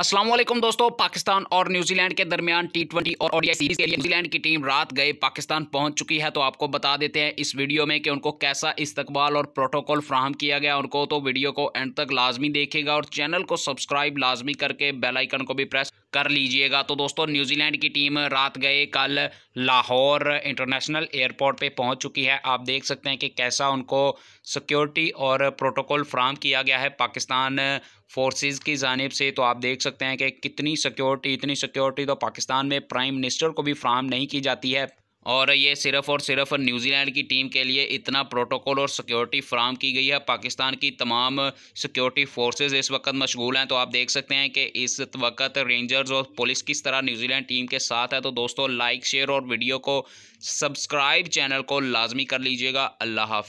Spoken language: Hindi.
असलम दोस्तों पाकिस्तान और न्यूजीलैंड के दरमियान टी ट्वेंटी और ओडीआई सीरीज के लिए न्यूजीलैंड की टीम रात गए पाकिस्तान पहुंच चुकी है तो आपको बता देते हैं इस वीडियो में कि उनको कैसा इस्तकबाल और प्रोटोकॉल फ्राहम किया गया उनको तो वीडियो को एंड तक लाजमी देखेगा और चैनल को सब्सक्राइब लाजमी करके बेलाइकन को भी प्रेस कर लीजिएगा तो दोस्तों न्यूजीलैंड की टीम रात गए कल लाहौर इंटरनेशनल एयरपोर्ट पे पहुंच चुकी है आप देख सकते हैं कि कैसा उनको सिक्योरिटी और प्रोटोकॉल फ्राहम किया गया है पाकिस्तान फोर्सेज की जानब से तो आप देख सकते सकते हैं कि कितनी सिक्योरिटी इतनी सिक्योरिटी तो पाकिस्तान में प्राइम मिनिस्टर को भी फ्राहम नहीं की जाती है और ये सिर्फ और सिर्फ न्यूजीलैंड की टीम के लिए इतना प्रोटोकॉल और सिक्योरिटी फ्राहम की गई है पाकिस्तान की तमाम सिक्योरिटी फोर्सेस इस वक्त मशगूल हैं तो आप देख सकते हैं कि इस वक्त रेंजर्स और पुलिस किस तरह न्यूजीलैंड टीम के साथ है तो दोस्तों लाइक शेयर और वीडियो को सब्सक्राइब चैनल को लाजमी कर लीजिएगा अल्लाह हाफि